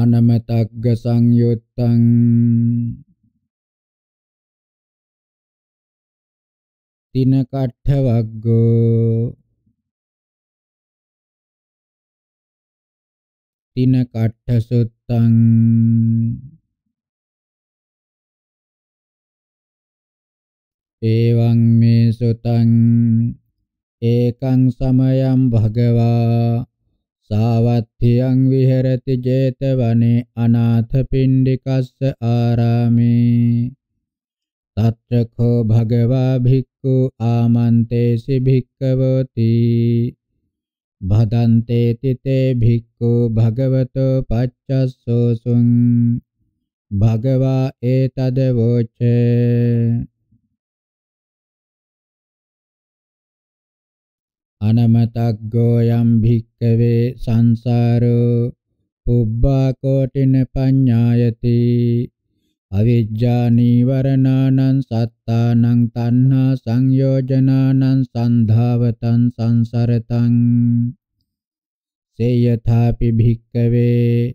අනමතග්ග සංයුත්තං තින කට්ඨ වග්ගෝ තින කට්ඨ සුත්තං එවං මේ සුතං ඒකං සමයං භගවා සාවත්තියං විහෙරති 제තවනේ අනාථ පිණ්ඩිකස්ස ආරාමේ තත්‍රකෝ භගවා භික්ඛු ආමන්තේසි භික්ඛවති භදන්තේ තිතේ භික්ඛු භගවතෝ පච්චස්සෝසුං භගවා ඒතද වෝචේ අනමතග්ගෝ යම් භික්කවේ සංසාරෝ පුබ්බා කෝටින පඤ්ඤායති අවිජ්ජා නීවරණානං සත්තානං තණ්හා සංයෝජනානං සන්ධාවතං සංසරතං සේයථාපි භික්කවේ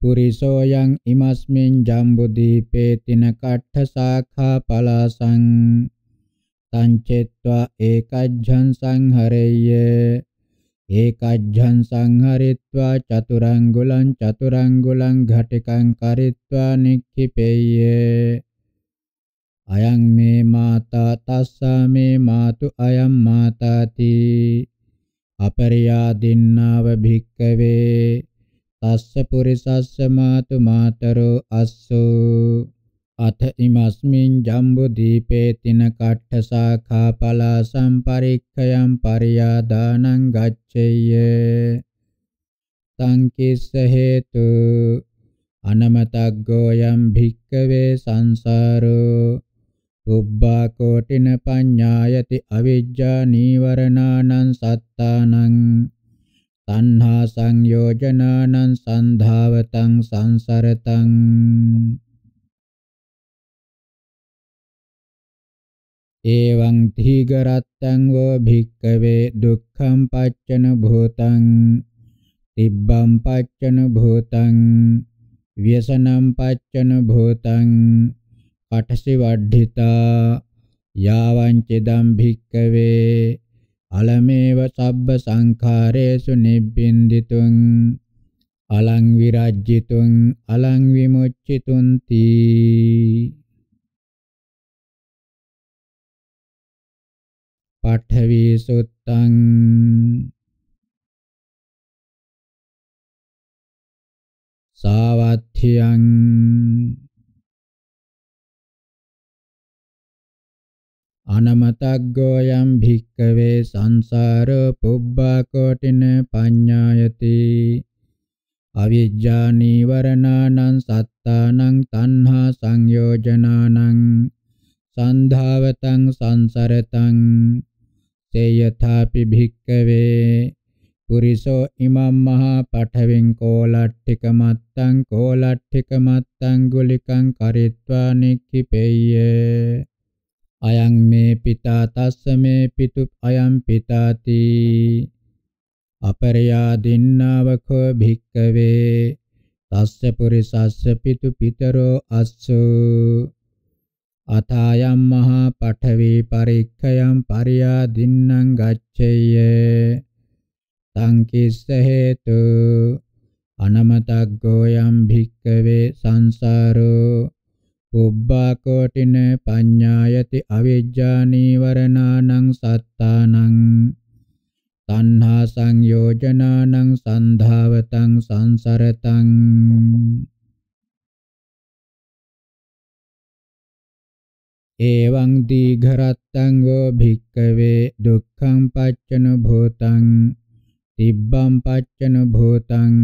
පුරිසෝ යං ඉමස්මින් ජම්බුදීපේ තින කට්ඨ සාඛා පලාසං තංචෙත්වා ඒකජ්ජං සංහරෙය්‍ය ඒකජ්ජං සංහරිත්වා චතුරංගුලං චතුරංගුලං ඝටිකං කරිත්වා නික්ඛිපෙය්‍ය අයං මේ මාතා තස්සා මේ මාතු අයං මාතාති අපරියාදින්නාව භික්කවේ තස්ස පුරිසස්ස මාතු මාතරෝ අස්සෝ අත ඉමස්මින් ජම්බු දීපේ තින කට්ඨ සාඛා පලා සම්පරික්ඛයම් පරියාදානං ගච්ඡේය සංකිස්ස හේතු අනමතග්ගෝ යම් භික්කවේ සංසාරෝ උබ්බා කෝටින පඤ්ඤායති අවිජ්ජා නීවරණානං සත්තානං තණ්හා සංයෝජනානං සන්ධාවතං සංසරතං එවං තීගරත්තං වෝ භික්කවේ දුක්ඛං පච්චන භූතං තිබ්බං පච්චන භූතං ව්‍යසනම් පච්චන භූතං පඨසි වඩ්ඨිතා යාවං චිදම් භික්කවේ අලමේව සබ්බ සංඛාරේසු නිබ්බින්දිතුං අලං විරජ්ජිතුං අලං විමුච්චිතුං තී පඨවි සුත්තං සාවත්ථියං අනමතග්ගෝ යම් භික්කවේ සංසාරෝ පුබ්බා කෝටින පඤ්ඤායති අවිජ්ජා නීවරණානං සත්තානං තණ්හා සංයෝජනානං සන්ධාවතං සංසරතං තේ යථාපි භික්කවේ පුරිසෝ ඉමම් මහා පඨවෙන් කෝලට්ඨික මත්තං කෝලට්ඨික මත්තං ගුලිකං කරිත්වා නික්ඛිපෙය්‍ය අයං මේ පිතා තස්ස මේ පිතු අයං පිතාති අපරයා දින්නාවකෝ භික්කවේ තස්ස පුරිසස්ස පිතු පිතරෝ අස්සෝ අතායම් මහා පඨවි පරික්ඛයම් පරියා දින්නම් ගච්ඡේය තං කිස්ස හේතු අනමතග්ගෝ යම් භික්ඛවේ සංසාරෝ පුබ්බා කෝටින පඤ්ඤායති අවිජ්ජා නීවරණානං සත්තානං තණ්හා සංයෝජනානං සන්ධාවතං සංසරතං එවං දීඝරත්තං වෝ භික්ඛවේ දුක්ඛං පච්චන භූතං තිබ්බං පච්චන භූතං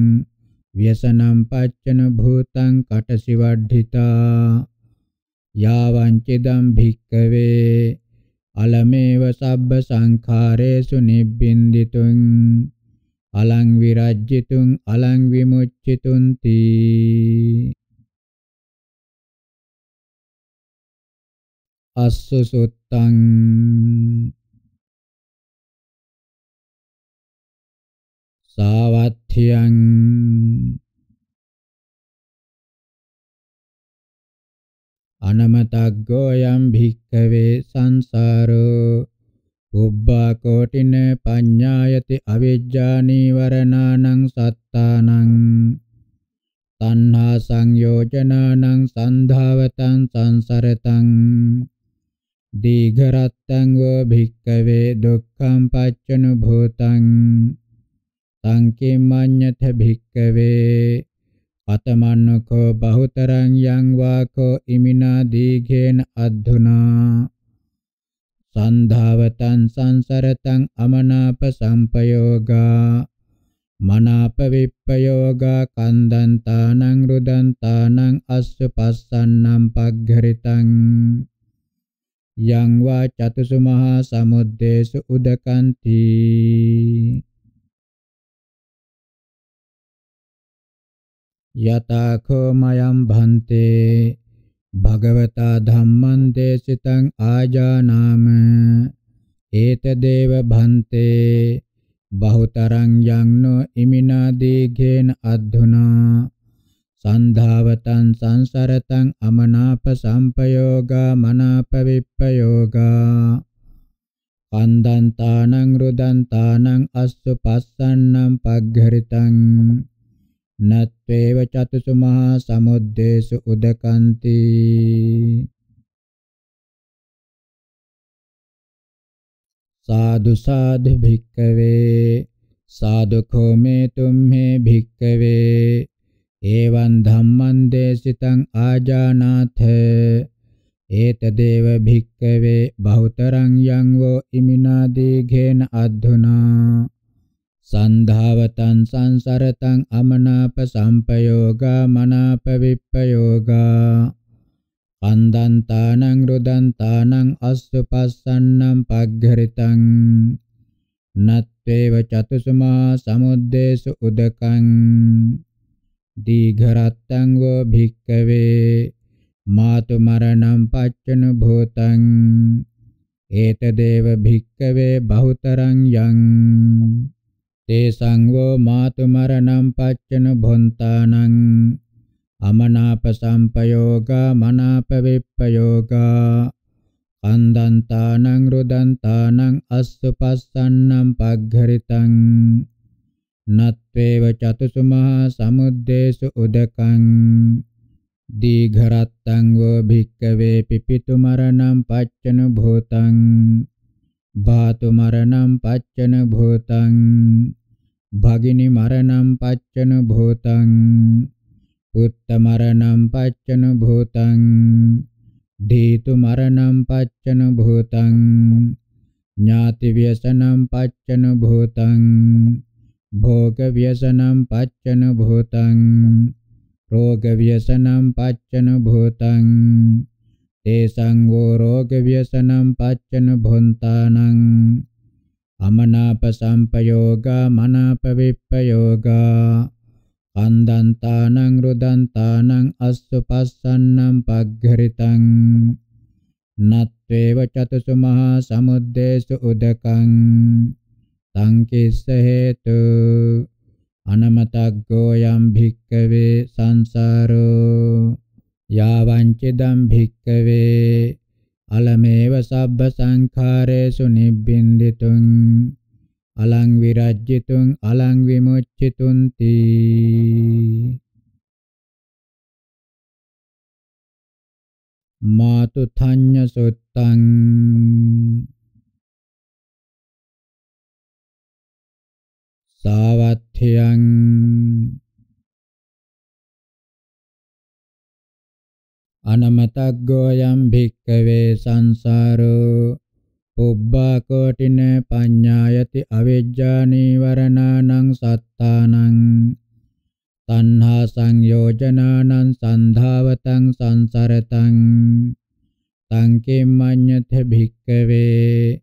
ව්‍යසනම් පච්චන භූතං කටසිවඩ්ඨිතා යාවං චිදම් භික්ඛවේ අලමේව සබ්බ සංඛාරේසු නිබ්බින්දිතුං අලං විරජ්ජිතුං අලං විමුච්චිතුං තී අස්සසොත්තං සාවත්තියං අනමතග්ගෝ යම් භික්ඛවේ සංසාරෝ උබ්බා කෝටින පඤ්ඤායති අවිජ්ජා නීවරණානං සත්තානං තණ්හා සංයෝජනානං සන්ධාවතං සංසරතං දීඝරත්තං වෝ භික්ඛවේ දුක්ඛං පච්චනුභූතං තං කිම්මඤ්ඤත භික්ඛවේ අතමන්නකෝ බහුතරං යං වාකෝ ඉමිනා දීඝේන අද්ධුනා සන්ධාවතං සංසරතං අමනාප සංපයෝගා මනාප විප්පයෝගා කන්දන්තානං රුදන්තානං අස්සපස්සන්නම් පග්ගරිතං යං වා චතුසු මහා සමුද්දේසු උදකන්ති යතඛෝ මයම් භන්තේ භගවතා ධම්මං දේශිතං ආජානාම ඒතදේව භන්තේ බහුතරං යං නො ඉමිනා දීඝේන අද්ධුනා සන්ධාවතං සංසරතං අමනාප සම්පයෝගා මනාප විප්පයෝගා කන්දං තානං රුදං තානං අස්සු පස්සන්නම් පග්ඝරිතං නත්වේව චතුසු මහා සමුද්දේසු උදකන්ති සාදු සාදු භික්කවේ සාදුකෝ මේ තුම්හේ භික්කවේ evan dhamman desitang ajanathe etadeva bhikkave bahutarang yang vo imina dighena adhuna sandhavatan sansaratan amanapa sampayoga manapa vippayoga kandantanang rudantanang assupassannam paggharitan natteva chatusuma samuddesu udakang දීඝරත්තං වෝ භික්කවේ මාතු මරණං පච්චන භූතං ඒතදේව භික්කවේ බහුතරං යං තේසං වෝ මාතු මරණං පච්චන භොන්තානං අමනාප සම්පයෝගා මනාප විප්පයෝගා කන්දන්තානං රුදන්තානං අස්සපස්සන්නම් පග්ගරිතං නත්වේව චතුසු මහා සමුද්දේසු උදකං දීඝරත්තං වෝ භික්කවේ පිපිතු මරණං පච්චන භූතං භාතු මරණං පච්චන භූතං භගිනි මරණං පච්චන භූතං පුත්ත මරණං පච්චන භූතං ධීතු මරණං පච්චන භූතං ඥාති ව්‍යසනං පච්චන භූතං භෝග ව්‍යසනම් පච්චන භූතං රෝග ව්‍යසනම් පච්චන භූතං තේසං වෝ රෝග ව්‍යසනම් පච්චන භොන්තානං අමනාප සම්පයෝගා මනාප විප්පයෝගා කන්දන්තානං රුදන්තානං අස්සපස්සන්නම් පග්ගරිතං නත්වේව චතුසු මහා සමුද්දේසු උදකං සංකේස හේතු අනමතග්ගෝ යම් භික්කවේ සංසාරෝ යාවංචිදම් භික්කවේ අලමේව සබ්බ සංඛාරේසු නිබ්බින්දිතුං අලං විරජ්ජිතුං අලං විමුච්චිතුං තී මාතු තඤ්ඤ සුත්තං සාවත්්‍යයන් අනමතග්ගෝයම් භික්කවේ සංසාරෝ පුබ්බා කෝටින පඤ්ඤායති අවිජ්ජා නීවරණානං සත්තානං තණ්හා සංයෝජනානං සන්ධාවතං සංසරතං තං කිම්මඤ්ඤත භික්කවේ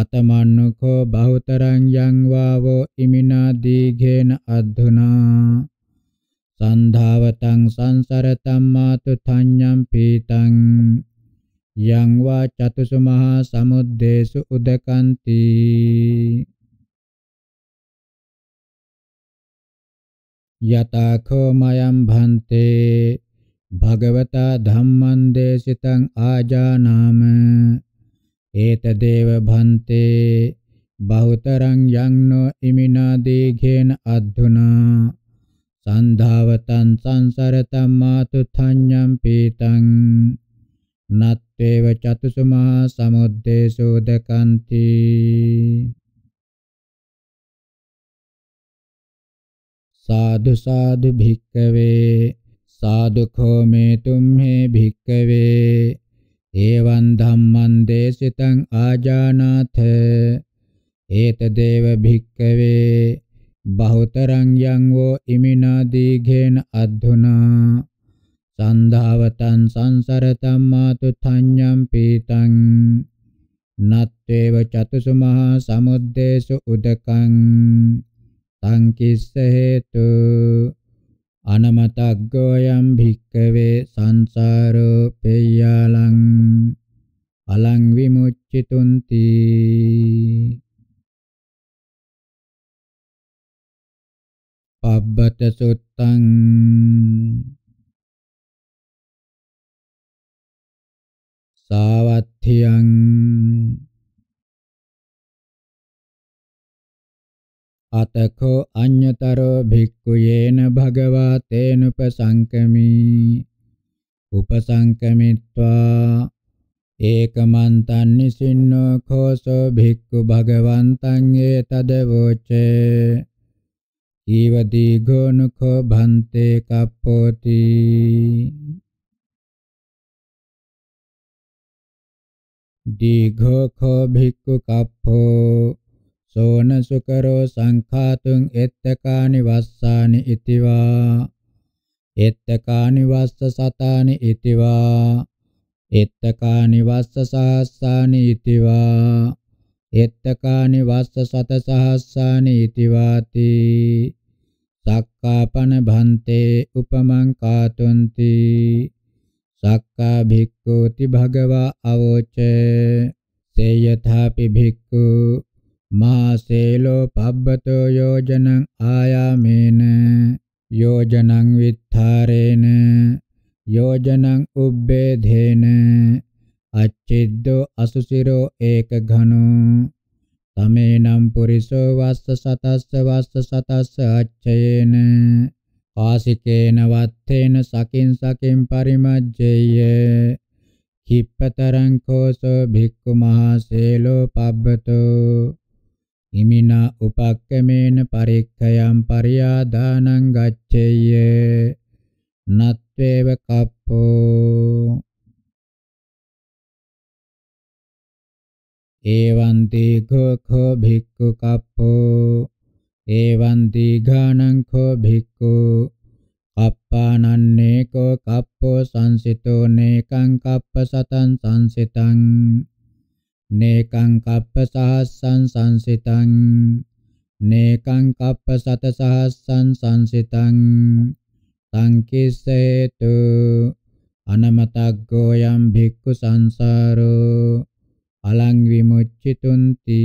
අතමන්නුකෝ බහුතරං යං වාවෝ ඉමිනා දීඝේන අද්ධුනා සන්ධාවතං සංසරතං මාතු තඤ්ඤං පීතං යං වා චතුසු මහා සමුද්දේසු උදකන්ති යතඛෝ මයං භන්තේ භගවතා ධම්මං දේශිතං ආජානාම ඒතදේව භන්තේ බහුතරං යංනෝ ඉමිනා දීඝේන අද්දුනා සන්ධාවතං සංසරතං මාතු තඤ්ඤං පීතං නත්තේව චතුසුමා සමුද්දේශෝ දකන්ති සාදු සාදු භික්කවේ සාදුඛෝ මේ තුම්හි භික්කවේ එවං ධම්මං දේශිතං ආජානාථ ඒතදේව භික්කවේ බහුතරං යං වෝ ඉමිනා දීඝේන අද්ධුනා සන්ධාවතං සංසරතං මාතු තඤ්ඤං පීතං නත්තේව චතුසු මහා සමුද්දේසු උදකං තං කිස්ස හේතු Anamataggyo yam bhikkave sansaro peyyalang alang vimuccitunti pabbata suttaṃ sāvatthiyaṃ අතඛෝ අඤ්‍යතරෝ භික්ඛු යේන භගවා තේනුපසංකමි උපසංකමිත්වා ඒකමන්තං නිසින්නෝ khෝසෝ භික්ඛු භගවන්තං ඒතදවෝචේ ඊවදී ගෝනුඛෝ භන්තේ කප්පෝති දීඝෝ භික්ඛු කප්පෝ සෝන සුකරෝ සංඛාතුං එත්තකානි වස්සානි ඉතිවා එත්තකානි වස්ස සතානි ඉතිවා එත්තකානි වස්ස සහස්සානි ඉතිවා එත්තකානි වස්ස සත සහස්සානි ඉතිවාති සක්කාපන භන්තේ උපමං කාතුන්ති සක්කා භික්ඛූති භගවා අවෝච සේයථාපි භික්ඛූ මා සේලෝ පබ්බතෝ යෝජනං ආයාමේන යෝජනං විත්තරේන යෝජනං උබ්බේධේන අච්චිද්දෝ අසුසිරෝ ඒක ඝනෝ තමේනම් පුරිසෝ වස්ස සතස්ස වස්ස සතස්ස අච්චයේන ආසිකේන වත්තේන සකින් සකින් පරිමජ්ජේය කිප්පතරං කෝසෝ භික්ඛු මහසේලෝ පබ්බතෝ ඉමිනා උපක්කමේන පරික්ඛයම් පරියාදානං ගච්ඡේය නත්වේව කප්පෝ ඒවන්ති ඝඛෝ භික්ඛු කප්පෝ ඒවන්ති ඝානං ඛෝ භික්ඛු අප්පානන්නේ කෝ කප්පෝ සංසිතෝ නේකං කප්ප සතං සංසිතං නේකං කප්ප සහස්සං සංසිතං නේකං කප්ප සත සහස්සං සංසිතං සංකිස්සේතු අනමතග්ගෝ යම් භික්ඛු සංසාරෝ අලං විමුච්චිතුන්ති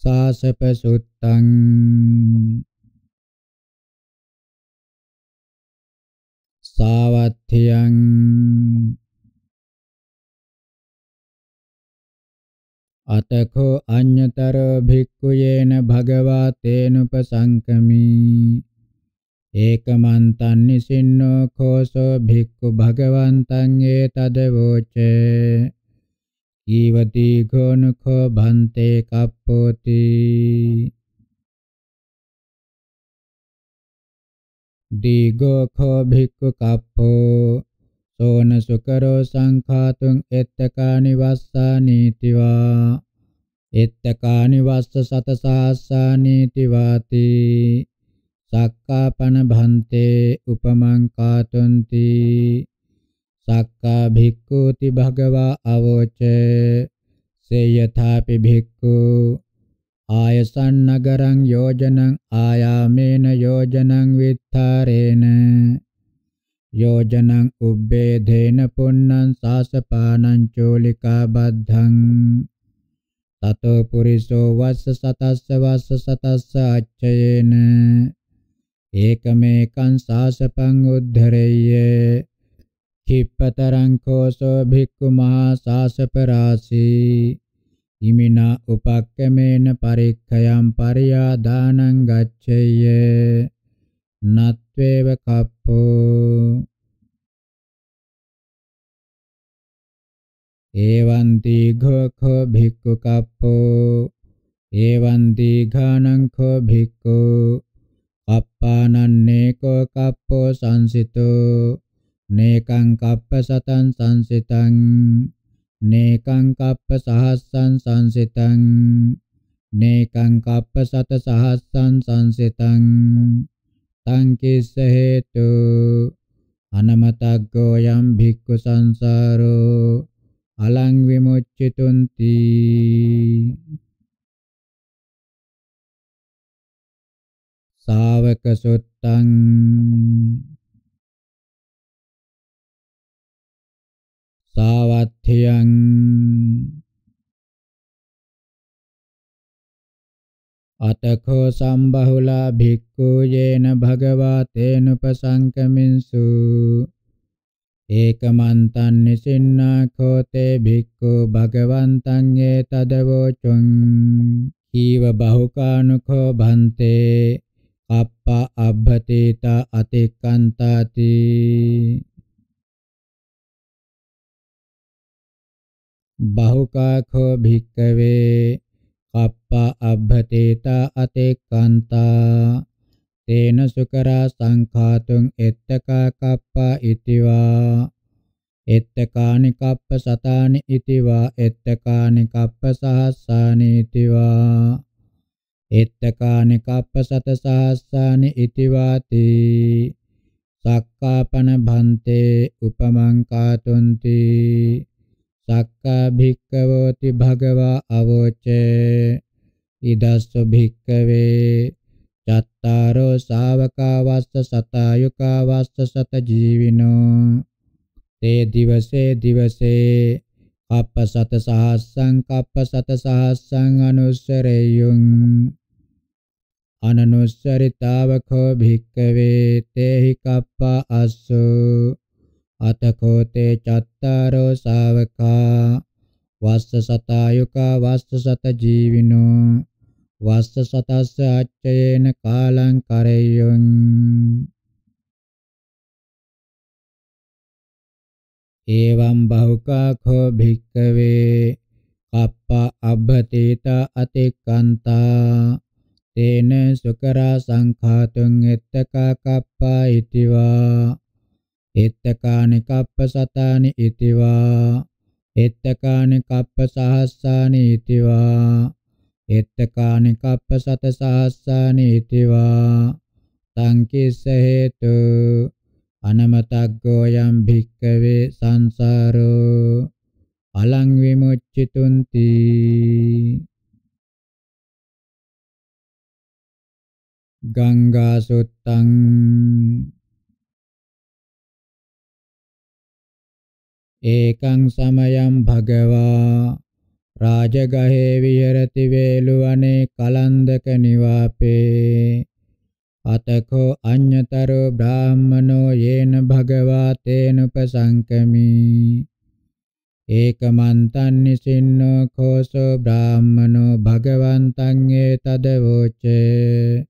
සාසපසුත්තං සාවත්තියං අතකෝ අඤ්ඤතරෝ භික්ඛුයේන භගවා තේනුපසංකමී ඒකමන්තං නිසින්නෝ කෝසෝ භික්ඛු භගවන්තං ඒතදවෝචේ ඊවති ගෝනඛෝ භන්තේ කප්පෝති දීගෝඛෝ භික්ඛු කප්පෝ සෝන සුකරෝ සංඛාතුං එත්තකානි වස්සානීතිවා එත්තකානි වස්ස සතසාස්සානීතිවාති සක්කාපන භන්තේ උපමං කාතුන්ති සක්කා භික්ඛූති භගවා අවෝච සේයථාපි භික්ඛූ ආයසන් නගරං යෝජනං ආයාමේන යෝජනං විත්තරේන යෝජනං උබ්බේධේන පුන්නං සාසපානං චෝලිකා බද්ධං තතෝ පුරිසෝ වස්ස සතස්ස වස්ස සතස්ස අච්චයේන ඒකමේකං සාසපං උද්ධරෙය්‍ය කිප්පතරං කෝසෝ භික්ඛු මහා සාසපරාසී ඉමිනා උපක්කමේන පරික්ඛයම් පරියාදානං ගච්ඡේය නත්වේව කප්පෝ ඒවන්ති ඝඛ භික්ඛු කප්පෝ ඒවන්ති ඝානං ඛ භික්ඛු අප්පානන්නේකෝ කප්පෝ සංසිතෝ නේකං කප්ප සතං සංසිතං නේකං කප්ප සහස්සං සංසිතං නේකං කප්ප සත සහස්සං සංසිතං තං කිස්ස හේතු අනමතග්ගෝ යම් භික්ඛු සංසාරෝ අලං විමුච්චිතුන්ති ශාවක සුත්තං සාවත්ථයං අතකෝ සම්බහුලා භික්ඛු යේන භගවා තේනුපසංකමින්සු ඒකමන්තං නිසින්නා කෝතේ භික්ඛු භගවන්තං ඒතදවෝචං කීව බහුකානුකෝ භන්තේ අප්ප අබ්බතේත අතික්කන්තාති බහුකාඛෝ භික්කවේ කප්ප අබ්බතේත අතේකන්තා තේන සුකරා සංඛාතුං එත්තකා කප්පා ඉතිවා එත්තකානි කප්ප සතානි ඉතිවා එත්තකානි කප්ප සහස්සානි ඉතිවා එත්තකානි කප්ප සත සහස්සානි ඉතිවාති සක්කාපන භන්තේ උපමං කාතුන්ති තක්කා භික්කවෝති භගවා අවෝචේ ඉදස්ස භික්කවේ චත්තාරෝ ශාවකා වස්ස සතායුකා වස්ස සත ජීවිනෝ තේ දිවසේ දිවසේ අප්ප සත සහස්සං කප්ප සත සහස්සං අනුස්සරෙයුං අනනුස්සරිතාවකෝ භික්කවේ තේහි කප්පා අස්සෝ අතකෝතේ චත්තාරෝ ශාවකා වස්ස සතායුකා වස්ස සත ජීවිනෝ වස්ස සතස්ස අච්චයේන කාලං කරෙය්‍යං එවං බහුකා කෝ භික්කවේ කප්ප අබ්බතේත අතික්කන්තා තේන සුකරා සංඛාතුං එත්තකා කප්පා ඉතිවා එත්තකානි කප්පසතානි ඉතිවා එත්තකානි කප්පසහස්සානි ඉතිවා එත්තකානි කප්පසතසහස්සානි ඉතිවා සංකිස්ස හේතු අනමතග්ගෝ යම් භික්කවේ සංසාරෝ අලං විමුච්චිතුන්ති ගංගා සුත්තං ඒකං සමයං භගවා රාජගහේ විහෙරති වේලුවනේ කලන්දක නිවාපේ අතකෝ අඤ්‍යතරෝ බ්‍රාහ්මනෝ යේන භගවා තේන උපසංකමි ඒකමන්තං නිසින්නෝ කෝසෝ බ්‍රාහ්මනෝ භගවන්තං ඒතදවෝචේ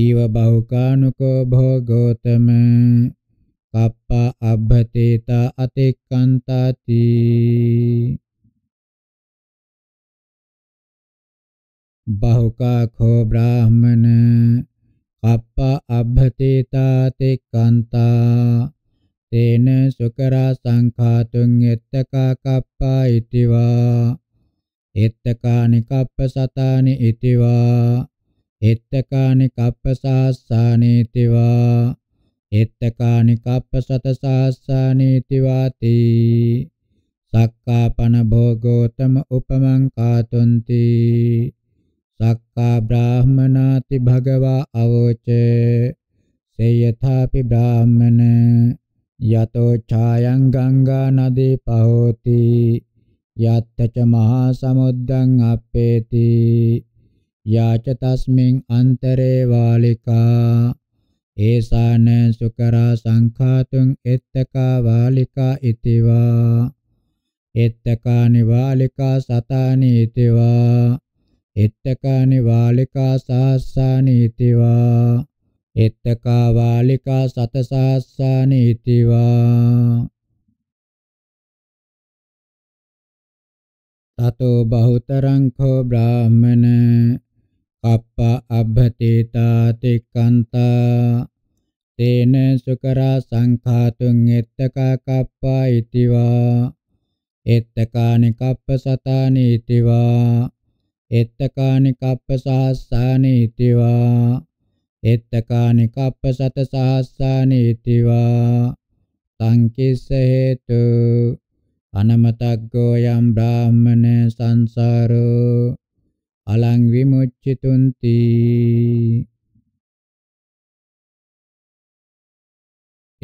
ඊව බහුකානුකෝ භෝගෝතම කප්පා අබ්බතේතා අතෙක්කන්තාති බහුකා කෝ බ්‍රාහමන කප්පා අබ්බතේතා තෙක්කන්තා තේන සුකරා සංඛාතුං එත්තකා කප්පා ඉතිවා එත්තකානි කප්ප සතානි ඉතිවා එත්තකානි කප්ප සාස්සානි ඉතිවා එත්තකානි කප්පසත සාස්සානීති වාති සක්කාපන භෝගෝතම උපමං කාතුන්ති සක්කා බ්‍රාහමනාති භගවා අවෝච සේයථාපි බ්‍රාහමන යතෝ ඡායං ගංගා නදී පහෝති යත්තච මහා සමුද්දං අපේති යාච තස්මින් අන්තරේ වාලිකා ඒසාන සුකරා සංඛාතුං එත්තකා වාලිකා ඉතිවා එත්තකානි වාලිකා සතානි ඉතිවා එත්තකානි වාලිකා සාස්සානි ඉතිවා එත්තකා වාලිකා සතසාස්සානි ඉතිවා තතෝ බහුතරං කෝ බ්‍රාහමන කප්ප අබ්බතේතා තික්කන්තා තේන සුකරා සංඛාතුං එත්තකා කප්පා ඉතිවා එත්තකානි කප්ප සතානි ඉතිවා එත්තකානි කප්ප සහස්සානි ඉතිවා එත්තකානි කප්ප සත සහස්සානි ඉතිවා සංකිස්ස හේතු අනමතග්ගෝ යම් බ්‍රාහ්මන සංසාරෝ අලං විමුච්චිතුන්ති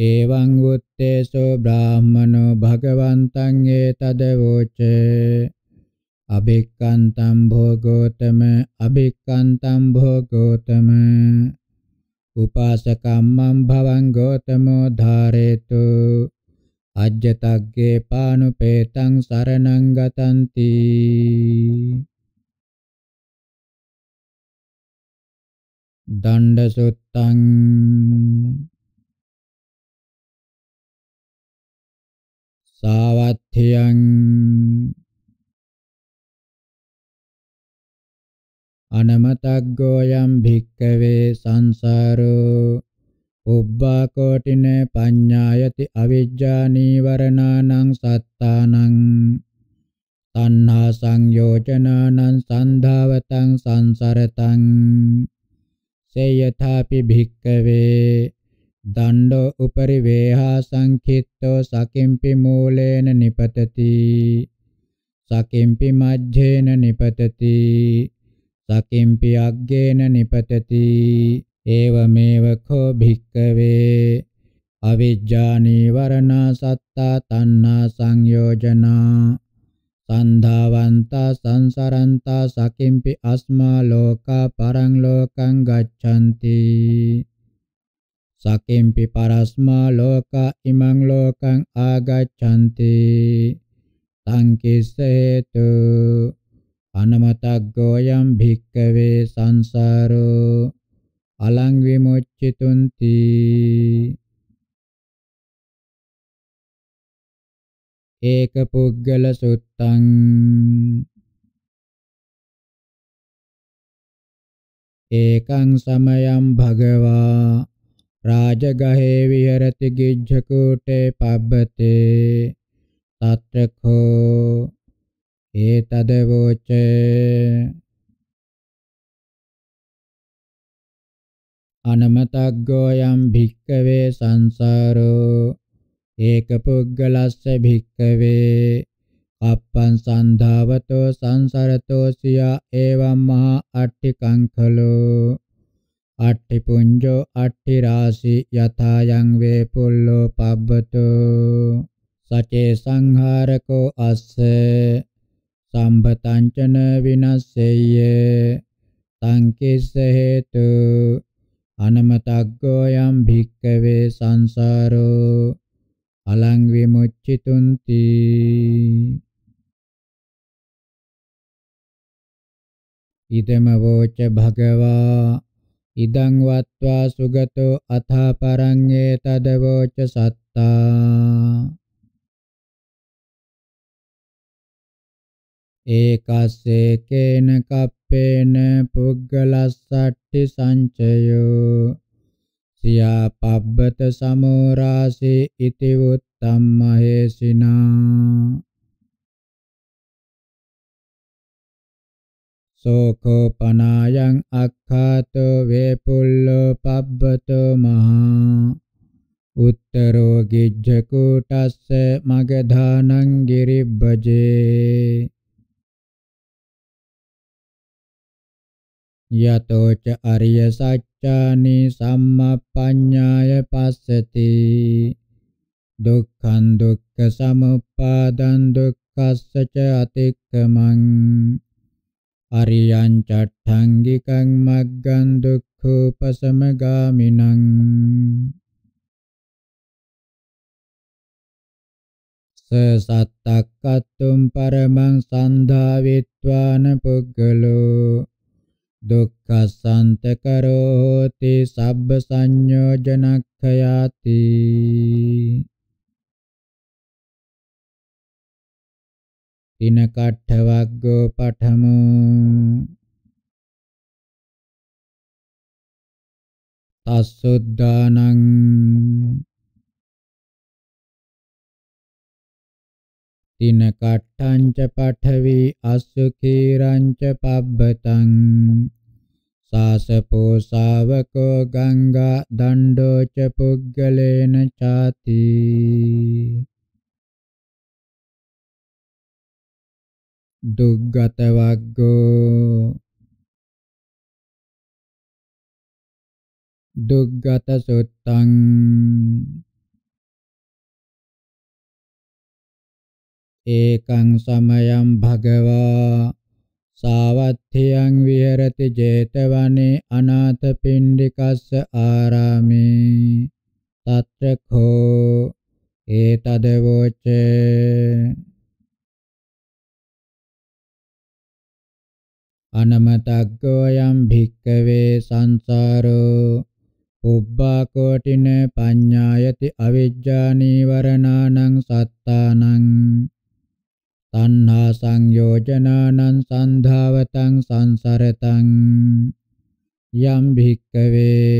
එවං උත්තේසෝ බ්‍රාහ්මනෝ භගවන්තං ඒතදවෝච අබික්කන්තං භෝගෝතම අබික්කන්තං භෝගෝතම උපාසකම්මං භවං ගෝතමෝ ධාරේතු අජ්ජතග්ගේ පානුපේතං සරණං ගතන්ති දණ්ඩ සුත්තං සාවත්ථියං අනමතග්ගෝ යම් භික්කවේ සංසාරෝ උබ්බා කෝටින පඤ්ඤායති අවිජ්ජා නීවරණානං සත්තානං තණ්හා සංයෝජනානං සන්ධාවතං සංසරතං සේයථාපි භික්කවේ දණ්ඩෝ උපරි වේහා සංඛිත්තෝ සකිම්පි මූලේන නිපතති සකිම්පි මජ්ජේන නිපතති සකිම්පි අග්ගේන නිපතති ඒවමේව කෝ භික්කවේ අවිජ්ජා නීවරණ සත්තා තණ්හා සංයෝජනා සන්ධාවන්තා සංසරන්තා සකිම්පි අස්මා ලෝකා පරං ලෝකං ගච්ඡanti සකිම්පි පරස්මා ලෝකා ඉමං ලෝකං ආගච්ඡanti තං කිසේතු අනමතග්ගෝයම් භික්කවේ සංසාරෝ අලං විමුච්චිතුන්ති ඒක පුද්ගල සුත්තං ඒකං සමයං භගවා රාජගහේ විහෙරති ගිජ්ජකූටේ පබ්බතේ තත්‍රකෝ ඒතද වෝචේ අනමතග්ගෝ යම් භික්කවේ සංසාරෝ ඒක පුද්ගලස්ස භික්කවේ අප්පං සන්ධාවතෝ සංසරතෝ සියා එවම් මහා අට්ටි කංකලෝ අට්ටි පුඤ්ජෝ අට්ටි රාසි යථායන් වේ පුල්ලෝ පබ්බතෝ සචේ සංහාරකෝ අස්ස සම්බතංචන විනස්සෙය්‍ය තංකිස්ස හේතු අනමතග්ගෝ යම් භික්කවේ සංසාරෝ අලං විමුච්චිතුන්ති ඉදම වෝච භගවා ඉදං වත්වා සුගතෝ අථා පරං ඒ තදවෝච සත්තා ඒකස්සේ කේන කප්පේන පුග්ගලස්සට්ටි සංචයෝ සියාපබ්බත සමෝරාසේ ඉති උත්තම්මහේසිනා සෝකෝපනායං අක්ඛාතෝ වේපුල්ලෝ පබ්බතෝ මහා උත්තරෝ ගිජ්ජකූටස්ස මගධානං ගිරිබ්බජේ යතෝච අරිය සත්‍ය චානි සම්මප්පඤ්ඤාය පස්සති දුක්ඛං දුක්ඛ සමුප්පාදං දුක්ඛස්ස ච අතික්කමං අරියං චට්ඨංගිකං මග්ගං දුක්ඛෝපසමගාමිනං ස සත්තක්කත්තුම් පරමං සන්ධාවිත්වාන පුද්ගලෝ දුක්ඛසන්ත කරෝති සබ්බ සංයෝජනක්ඛයාති තින කට්ඨවග්ගෝ පඨමු තස්සුද්ධානං තින කට්ඨංච පඨවි අස්සඛීරංච පබ්බතං සාසපෝ ශාවකෝ ගංගා දණ්ඩෝ ච පුග්ගලේන ചാති දුග්ගත වග්ගෝ දුග්ගත සුත්තං ඒකං සමයං භගවා සාවත්ථියං විහෙරති 제තවනේ අනාථපිණ්ඩිකස්ස ආරාමේ තත්‍රඛෝ ඒතදවොච්ච අනමතග්ගෝ යම් භික්කවේ සංසාරෝ උබ්බා කෝටින පඤ්ඤායති අවිජ්ජා නීවරණානං සත්තානං තණ්හා සංයෝජනානං සන්ධාවතං සංසරතං යම් භික්කවේ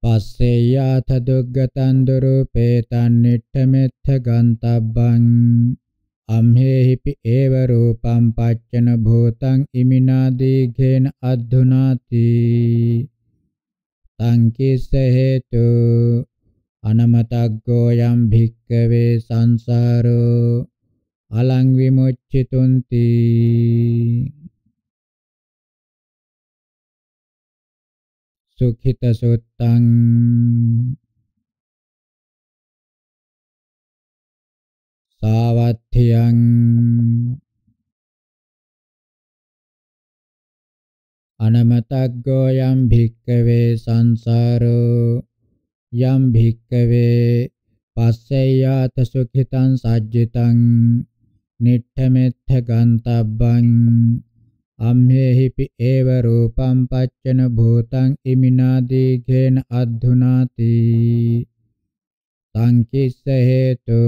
පස්සේ යාත දුග්ගතං දුරුපේ තන්නිට්ඨමෙත්ථ ගන්තබ්බං අම්හෙහිපි ඒව රූපං පච්චන භූතං ඉමිනා දීඝේන අද්ධුනාති සංකේස හේතු අනමතග්ගෝ යම් භික්කවේ සංසාරෝ අලං විමුච්චිතුන්ති සුඛිත සුත්තං සාවත්තියං අනමතග්ගෝ යම් භික්කවේ සංසාරෝ යම් භික්කවේ පස්සෙය්‍යාත සුඛිතං සජ්ජිතං නිට්ඨමෙත්ථ ගන්තබ්බං අම්හෙහිපි ඒව රූපං පච්චන භූතං ඉමිනා දීඝේන අද්ධුනාති සංකිස්ස හේතු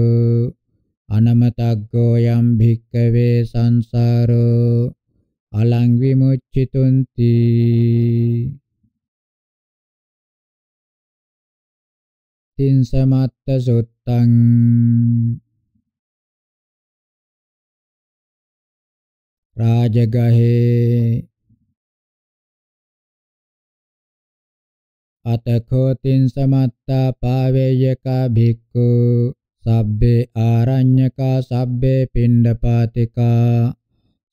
අනමතග්ගෝ යම් භික්කවේ සංසාරෝ අලං විමුච්චිතුන්ති තින්සමත්ත සුත්තං රාජගහේ අතකෝතින් සමත්තා පාවේයකා භික්ඛු සබ්බේ ආරඤ්‍යකා සබ්බේ පිණ්ඩපාතිකා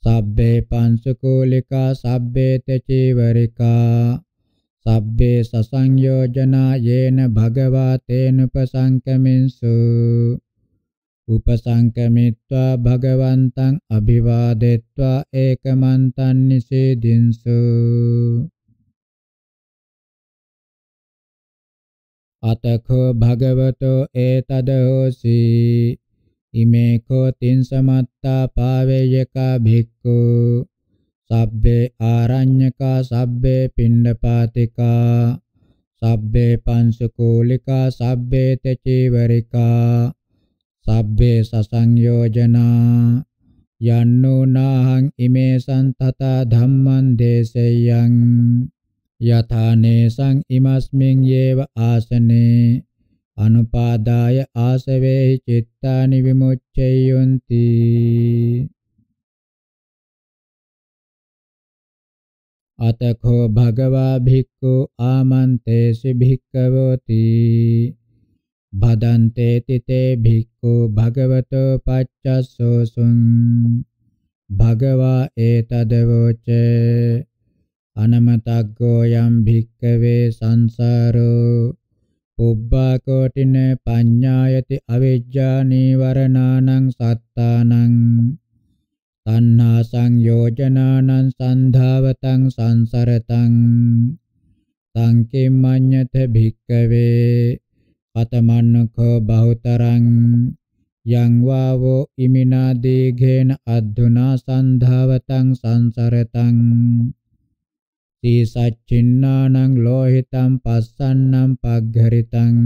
සබ්බේ පංසකෝලිකා සබ්බේ තචීවරිකා සබ්බේ සසංයෝජනා යේන භගවා තේනුපසංකමින්සු උපසංකමිත්වා භගවන්තං අභිවාදෙත්වා ඒකමන්තං නිසීදින්සු අතකෝ භගවතෝ ඒතදෝසි ඉමේ කෝ තින් සමත්තා පාවේයකා භික්ඛු සබ්බේ ආරඤ්‍යකා සබ්බේ පිණ්ඩපාතිකා සබ්බේ පංසකෝලිකා සබ්බේ තචීවරිකා සබ්බේ සසංයෝජනා යන්නෝ නාහං ඉමේ සන්තත ධම්මං දේසෙයං යථානේසං ඉමස්මින් යේව ආසනේ අනුපාදාය ආසවේ චිත්තානි විමුච්ඡයොන්ති අතඛෝ භගවා භික්ඛු ආමන්තේසි භික්ඛවෝති භදන්තේ තිතේ භික්ඛ කෝ භගවතෝ පච්චස්සෝසුං භගවා ඒතදවෝච අනමතග්ගෝ යම් භික්කවේ සංසාරෝ පුබ්බා කෝටින පඤ්ඤායති අවිජ්ජා නීවරණානං සත්තානං තණ්හා සංයෝජනානං සන්ධාවතං සංසරතං සංකේමඤ්ඤත භික්කවේ පතමන්නකෝ බහුතරං යං වාවෝ ඉමිනා දීඝේන අද්දුනා සන්ධාවතං සංසරතං සීසච්චින්නානං ලෝහිතං පස්සන්නම් පග්ගරිතං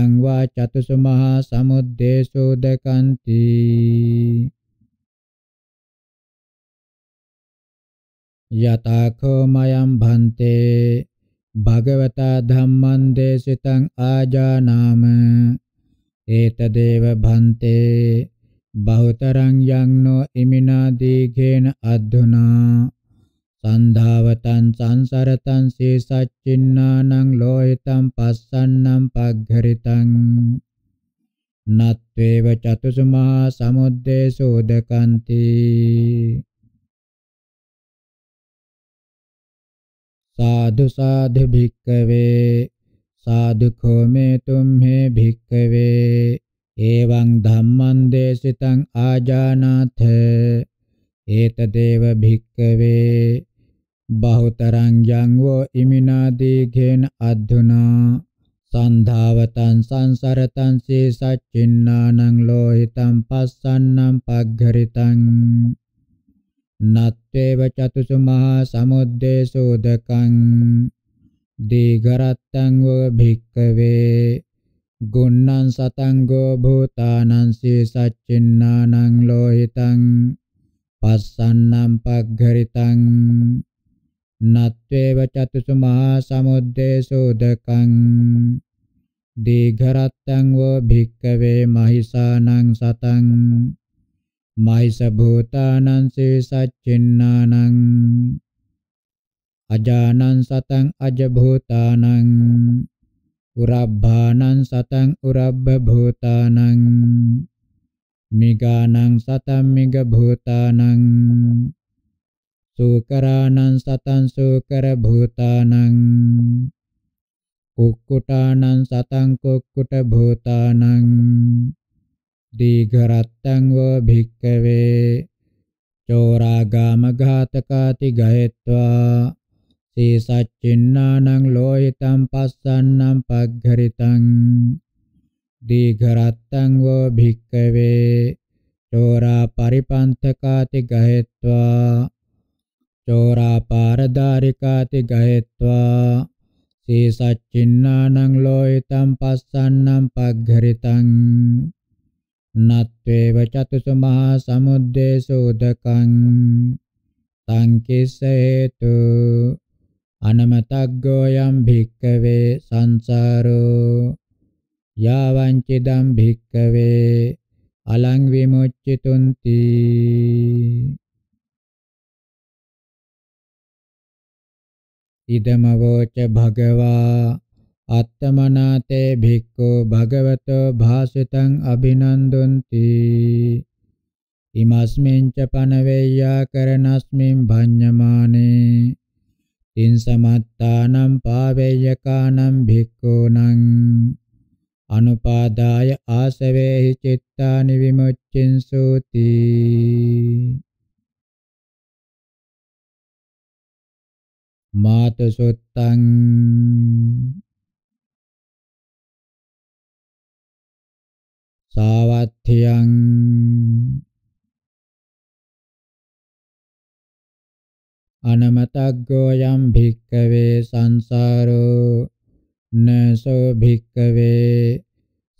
යං වා චතුසු මහා සමුද්දේශෝ දකන්ති යතාඛෝ මයම් භන්තේ භගවතා ධම්මං දේශිතං ආජානාම ඒතදේව භන්තේ බහුතරං යංනෝ ඉමිනා දීඝේන අද්දුනා සන්ධාවතං සංසරතං සීසච්චින්නානං ලෝහිතං පස්සන්නම් පග්ගරිතං නත්වේව චතුසුමා සමුද්දේසෝදකන්ති साधु साधु भिक्खवे साधुखो मे तुम्हे भिक्खवे एवं धम्मं देशितं आजानाथ एतदेव भिक्खवे बहुतरं यं वो इमिना दीघेन अधुना සන්ධාවතං සංසරතං සී සච්චින්නානං ලෝහිතං පස්සන්නම් පග්ගරිතං නත්වේව චතුසු මහා සමුද්දේසෝ දකං දීගරත්තං වෝ භික්කවේ ගුණං සතං ගෝ භූතානං සී සච්චින්නානං ලෝහිතං පස්සන්නම් පග්ගරිතං නත්වේව චතුසු මහා සමුද්දේසෝ දකං දීඝරත්තං වෝ භික්කවේ මහිසානං සතං මයිස භූතානං සේසච්චින්නානං අජානං සතං අජ භූතානං උරබ්බානං සතං උරබ්බ භූතානං මිගානං සතං මිග භූතානං සූකරානං සතං සූකර භූතානං කුක්කුටානං සතං කුක්කුට භූතානං දීඝරත්තං වෝ භික්ඛවේ චෝරාගාමඝාතකාති ගහෙත්වා සීසච්චින්නානං ලෝහිතං පස්සන්නම් පග්ගරිතං දීඝරත්තං වෝ භික්ඛවේ චෝරා පරිපන්තකාති ගහෙත්වා චෝරා පාරදාරිකාති ගහෙත්වා සීසච්චින්නානං ලෝහිතං පස්සන්නම් පග්ගරිතං නත්වේව චතුසු මහා සමුද්දේසු උදකං තං කිස්ස හේතු අනමතග්ගෝ යම් භික්කවේ සංසාරෝ යාවංචිදම් භික්කවේ අලං විමුච්චිතුන්ති ඉදමවෝච භගවා අත්තමනාතේ භික්ඛු භගවතෝ භාසිතං අභිනන්දොන්ති ඉමස්මින් ච පනවේයා කරනස්මින් භඤ්ඤමානේ තින් සමත්තානම් පාවේයකානම් භික්ඛූනම් අනුපාදාය ආසවේහි චිත්තානි විමුච්ඡින්සෝති මාතසොත්තං සාවත්තියං අනමතග්ගෝ යම් භික්කවේ සංසාරෝ නසෝ භික්කවේ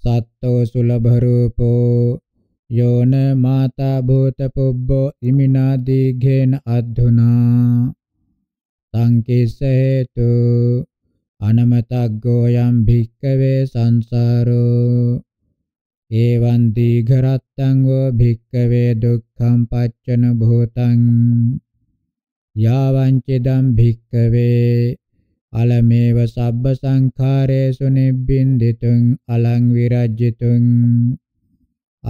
සත්තෝ සුලභ රූපෝ යෝන මාතා භූත පුබ්බෝ ඉමිනා දීඝේන අද්ධුනා සංකේස හේතු අනමතග්ගෝ යම් භික්කවේ සංසාරෝ එවං දීඝරත්තං වෝ භික්ඛවේ දුක්ඛං පච්චන භූතං යාවං චිදම් භික්ඛවේ අලමේව සබ්බ සංඛාරේසු නිබ්බින්දිතුං අලං විරජ්ජිතුං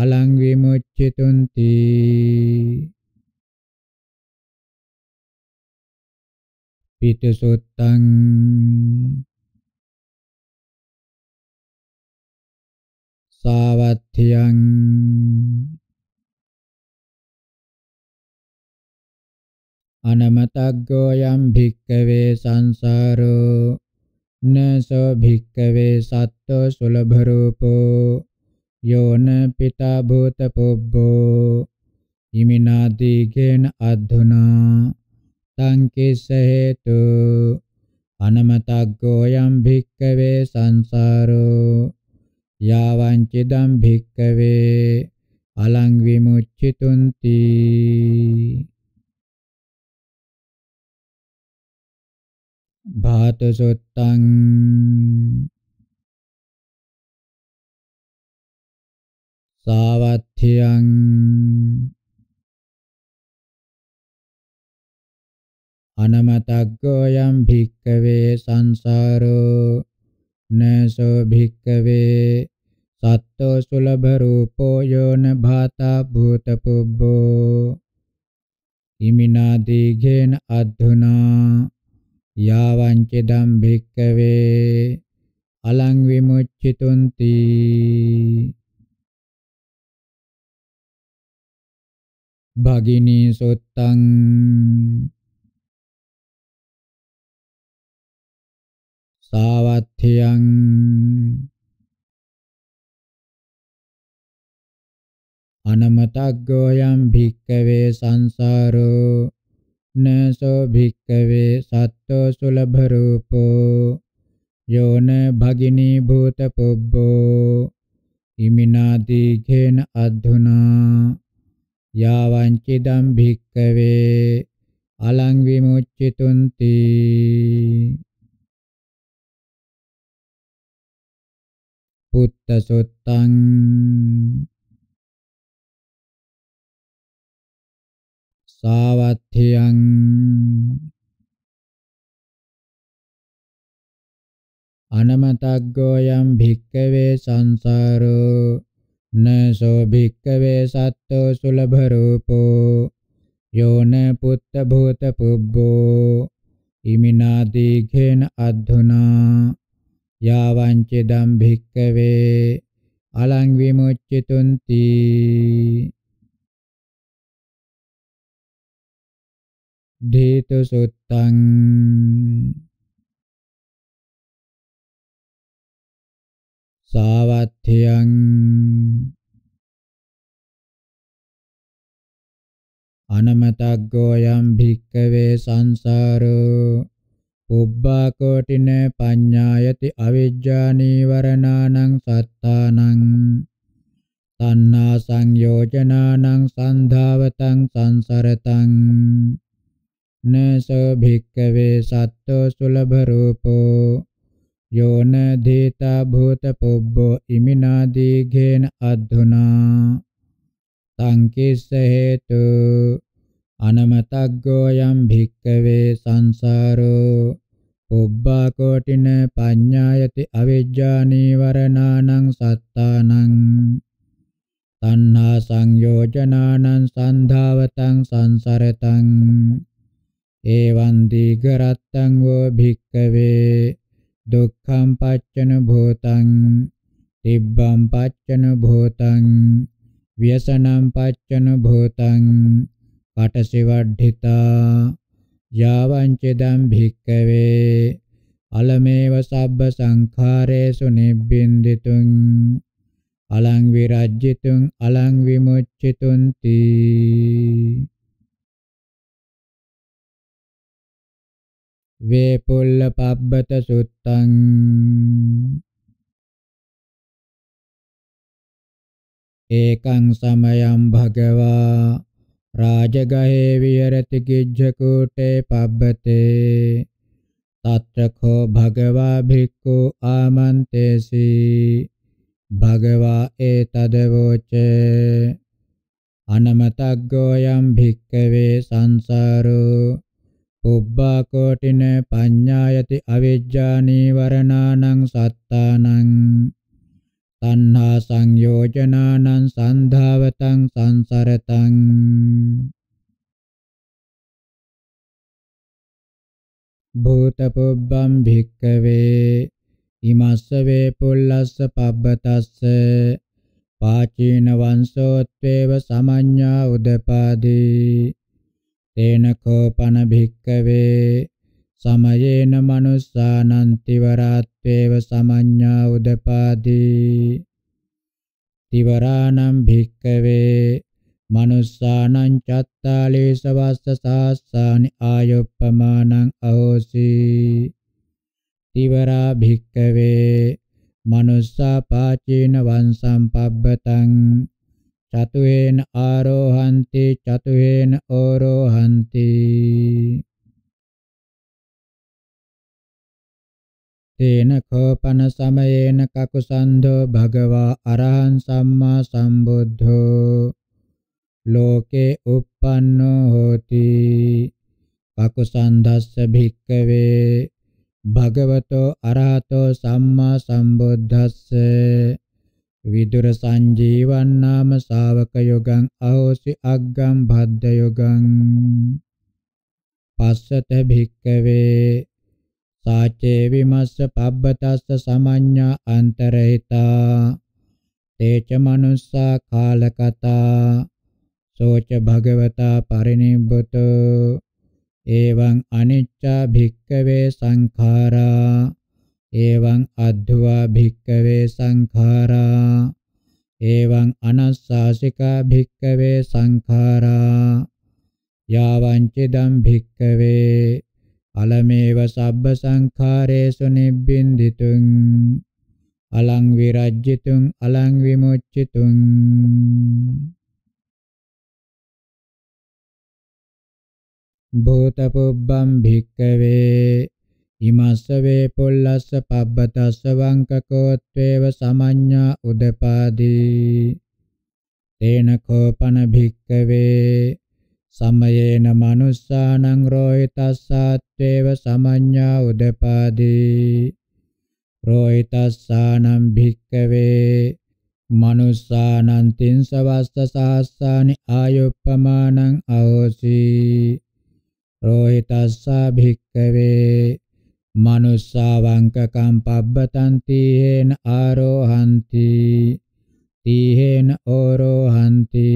අලං විමුච්චිතුං තී පිටසොත්තං සාවත්තියං අනමතග්ගෝ යම් භික්කවේ සංසාරෝ නසෝ භික්කවේ සත්තෝ සුලභ රූපෝ යෝන පිතා භූත පොබ්බෝ ඉමිනාදීකේන අද්ධුනා තංකිස හේතු අනමතග්ගෝ යම් භික්කවේ සංසාරෝ යාවංචිදම් භික්කවේ අලං විමුච්චිතුන්ති භාතසොත්තං සාවත්ථියං අනමතග්ගෝයම් භික්කවේ සංසාරෝ නසෝ භික්කවේ සත්තෝ සුලභ රූපෝ යෝන භාතා භූත පුබ්බෝ ඉමිනා දීඝේන අද්ධුනා යාවං චිදම් භික්කවේ අලං විමුච්චිතුන්ති භගිනී සොත්තං සාවත්ථයං අනමතග්ගෝ යම් භික්කවේ සංසාරෝ නසෝ භික්කවේ සත්තෝ සුලභ රූපෝ යෝන භගිනී භූත පුබ්බෝ ඉමිනාති ඝේන අද්ධුනා යාවංචිදම් භික්කවේ අලං විමුච්චිතුන්ති පුත්ත සුත්තං සාවත්ථියං අනමතග්ගෝ යම් භික්කවේ සංසාරෝ නසෝ භික්කවේ සත්තෝ සුලභ රූපෝ යෝන පුත්ත භූත පුබ්බෝ ඉමිනා දීඝේන අද්ධුනා යාවංච දම්භික්කවේ අලං විමුච්චිතුන්ති ධේතු සුත්තං සාවත්ථයං අනමතග්ගෝ යම් භික්කවේ සංසාරෝ උබ්බා කෝටින පඤ්ඤායති අවිජ්ජා නීවරණානං සත්තානං තණ්හා සංයෝජනානං සන්ධාවතං සංසරතං නසෝ භික්කවේ සත්තෝ සුලභ රූපෝ යෝන දීතා භූත පොබ්බෝ ඉමිනා දීඝේන අද්ධුනා සංකිස්ස හේතු අනමතග්ගෝ යම් භික්කවේ සංසාරෝ උබ්බා කෝටින පඤ්ඤායති අවිජ්ජා නීවරණානං සත්තානං තණ්හා සංයෝජනානං සන්ධාවතං සංසරතං එවං දීගරත්තං වෝ භික්කවේ දුක්ඛං පච්චන භූතං තිබ්බං පච්චන භූතං ව්‍යසනං පච්චන භූතං පටසිවඩ්ඨිතා යාවංච දම් භික්කවේ අලමේව සබ්බ සංඛාරේසු නිබ්බින්දිතුං අලං විරජ්ජිතුං අලං විමුච්චිතුං තී වේපුල්ල පබ්බත සුත්තං ඒකං සමයං භගවා රාජගහේ විහෙරති කිජ්ජකූටේ පබ්බතේ තත්‍රඛෝ භගවා භික්ඛු ආමන්තේසි භගවා ඒතදවෝච අනමතග්ගෝ යම් භික්ඛවේ සංසාරෝ පුබ්බා කෝටින පඤ්ඤායති අවිජ්ජා නීවරණානං සත්තානං තණ්හා සංයෝජනානං සන්ධාවතං සංසරතං භූත පුබ්බම් භික්කවේ ඉමස්ස වේ පුල්ලස්ස පබ්බතස්ස පාචීන වංශෝත්වේව සමඤ්ඤා උදපාදී තේන කෝපන භික්කවේ සමයේන මනුස්සානන්ති වරත් තේව සමඤ්ඤා උදපාදී තිවරාණං භික්කවේ මනුස්සානං චත්තාලේස වස්ස සාස්සානි ආයොප්පමානං අහෝසි තිවරා භික්කවේ මනුස්සා පාචීන වංශම් පබ්බතං චතුේන ආරෝහන්ති චතුේන ඕරෝහන්ති තේන කෝපන සමයේන කකුසන්ධෝ භගවා අරහං සම්මා සම්බුද්ධෝ ලෝකේ uppannෝ හෝති කකුසන්ධස්ස භික්කවේ භගවතෝ අරහතෝ සම්මා සම්බුද්දස්ස විදුර සංජීවන් නාම ශාවක යෝගං අහෝසි අග්ගම් භද්ද යෝගං පස්සත භික්කවේ සාචේ විමස්ස පබ්බතස්ස සමඤ්ඤා අන්තරහිතා තේච මනුස්සා කාලකතා සෝච භගවතා පරිනිබ්බතෝ එවං අනිච්චා භික්කවේ සංඛාරා එවං අද්ධවා භික්කවේ සංඛාරා එවං අනස්සාසිකා භික්කවේ සංඛාරා යාවං චිදම් භික්කවේ අලමේව සබ්බ සංඛාරේසු නිබ්බින්දිතුං අලං විරජ්ජිතුං අලං විමුච්චිතුං භූතපුබ්බම් භික්කවේ ඉමස්ස වේ පොල්ලස්ස පබ්බතස්ස වංකකෝත්වේව සමඤ්ඤා උදපාදී තේන කෝපන භික්කවේ සමයේන මනුස්සානං රෝහිතස්සාත්වේව සමඤ්ඤා උදපාදී රෝහිතස්සානං භික්කවේ මනුස්සානං තින්ස වස්ස සාස්සානි ආයුප්පමානං අවෝසි රෝහිතස්සා භික්කවේ මනුස්සාවංකකම් පබ්බතන්ති හේන ආරෝහන්ති තීහෙන ඕරෝහන්ති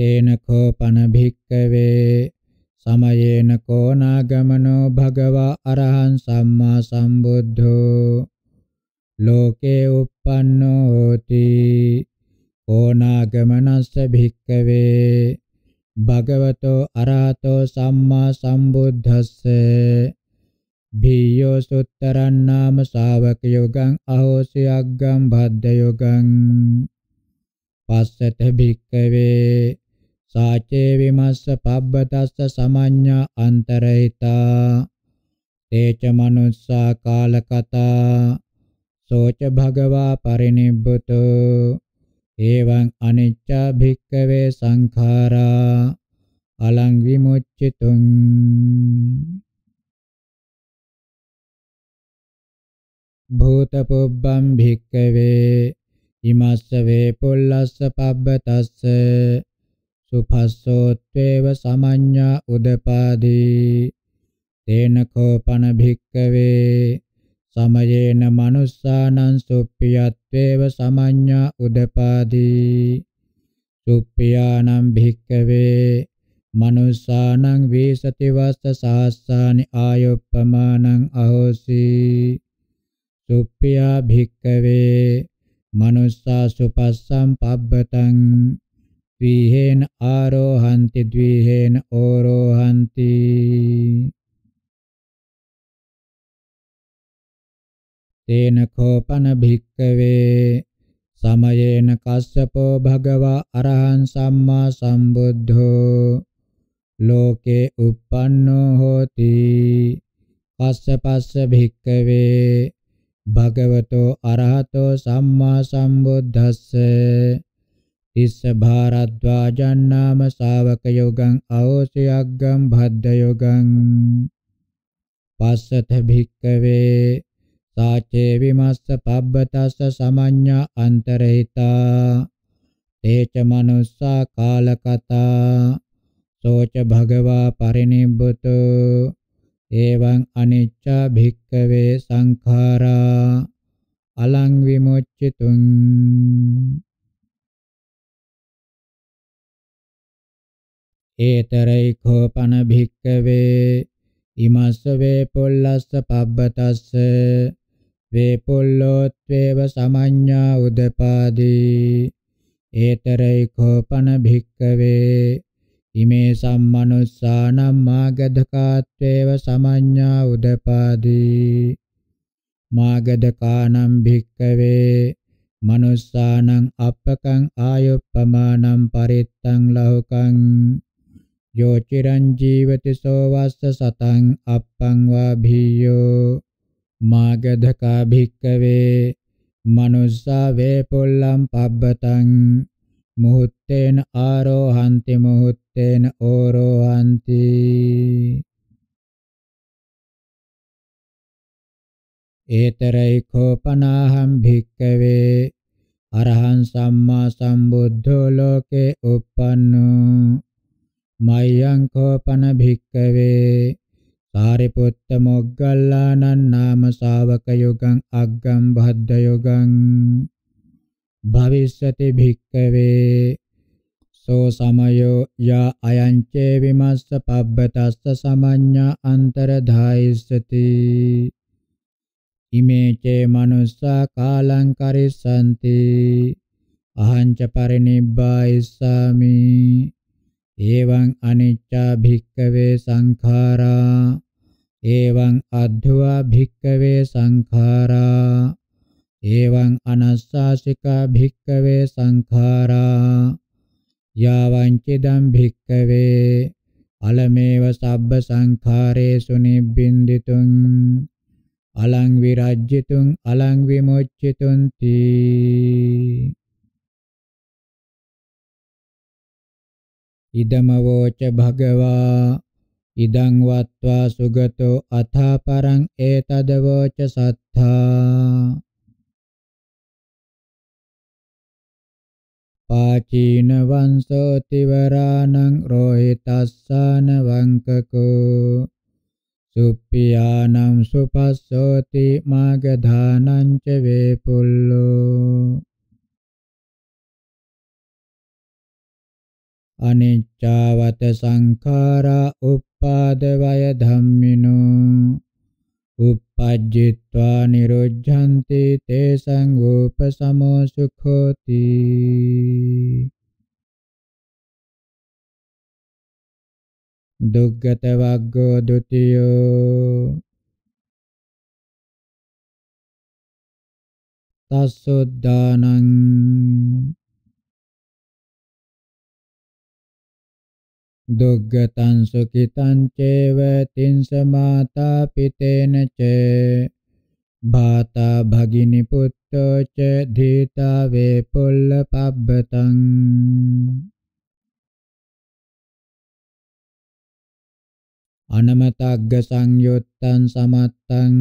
තේන කෝපන භික්කවේ සමයේන කෝනාගමනෝ භගවා අරහං සම්මා සම්බුද්ධෝ ලෝකේ uppannෝ hoti ඕනාගමනස්ස භික්කවේ භගවතෝ අරහතෝ සම්මා සම්බුද්දස්ස භීයෝ සුත්තරං නාම ශාවක යෝගං අහෝසි අග්ගං භද්ද යෝගං පස්සත භික්කවේ සාචේ විමස්ස පබ්බතස්ස සමඤ්ඤා අන්තරහිතා තේච මනුස්සා කාලකතා සෝච භගවා පරිනිබ්බුතෝ එවං අනිච්ච භික්කවේ සංඛාරා අලං විමුච්චිතුං භූතපොබ්බං භික්කවේ ඉමස්ස වේ පොල්ලස්ස පබ්බතස්ස සුපස්සෝත්වේව සමඤ්ඤා උදපාදී තේන කෝපන භික්කවේ සමයේන manussානං සුප්පියත්වේව සමඤ්ඤා උදපාදී සුප්පියානම් භික්කවේ manussානං වේසති වස්ස සාස්සානි ආයොප්පමානං අහෝසි සුප්පියා භික්කවේ manussa supassam pabbatan ද්විහෙන ආරෝහන්ති ද්විහෙන ඕරෝහන්ති තේන කෝපන භික්කවේ සමයේන කස්සපෝ භගවා අරහං සම්මා සම්බුද්ධෝ ලෝකේ uppannෝ හෝති කස්සපස්ස භික්කවේ භගවතෝ අරහතෝ සම්මා සම්බුද්දස්ස තිස්ස භාරද්වාජන්නාම ශාවක යෝගං අවෝසයග්ගම් භද්ද යෝගං පස්සත භික්කවේ සාචේ විමස්ස පබ්බතස්ස සමඤ්ඤා අන්තරහිතා තේච මනුස්සා කාලකතා සෝච භගවා පරිනිබ්බතෝ එවං අනිච්චා භික්කවේ සංඛාරා අලං විමුච්චිතුං ඒතරයිඛෝ පන භික්කවේ ඉමස්ස වේ පොල්ලස්ස පබ්බතස්ස වේ පොල්ලෝත්වේව සමඤ්ඤා උදපාදී ඒතරයිඛෝ පන භික්කවේ ඉමේ සම්මනුස්සානම් මාගධකාත්වේව සමඤ්ඤා උදපාදී මාගධකානම් භික්කවේ මනුස්සානං අපකං ආයුප්පමානං පරිත්තං ලෞකං yo ciran jīvati so vassa sataṃ appaṃ va bhiyyo māgadhaka bhikkave manussa ve pullam pabbataṃ muhuttena ārohanti muhuttena ōrohanti ētaraikkho panahaṃ bhikkave arahaṃ sammā sambuddho loke uppanno මයං කෝපන භික්කවේ සාරිපුත්ත මොග්ගල්ලානන් නාම ශාවක යුගං අග්ගම් භද්ද යුගං භවිෂ්‍යති භික්කවේ සෝ සමයෝ යා අයං චේ විමස්ස පබ්බතස්ස සමඤ්ඤා අන්තරධායිස්සති ඉමේ චේ මනුස්සා කාලං කරිස්සanti අහං ච පරිනිබ්බායිස්සාමි එවං අනිච්චා භික්කවේ සංඛාරා එවං අද්දුවා භික්කවේ සංඛාරා එවං අනස්සාසිකා භික්කවේ සංඛාරා යාවං චිදම් භික්කවේ අලමේව සබ්බ සංඛාරේසු නිබ්බින්දිතුං අලං විරජ්ජිතුං අලං විමුච්චිතුං තී ඉදමවෝච භගවා ඉදං වත්වා සුගතෝ අථා පරං ඒතදවෝච සත්තා පාචීන වංශෝ තිවරාණං රෝහිතස්සාන වංකකෝ සුප්පියානම් සුපස්සෝති මාගධානං ච වේපුල්ලෝ අනිච්චාවත සංඛාරා උප්පාද වය ධම්මිනෝ uppajjitva niruddhanti te sangupa sukhoti duggata vaggo dutiyo tassuddānaṁ දුග්ගතං සුඛිතං චේව තින්ස මාතා පිතේන ච භාතා භගිනි පුත්තෝ ච ධීතා වේ පුල්ල පබ්බතං අනමතග්ග සංයුත්තං සමත්තං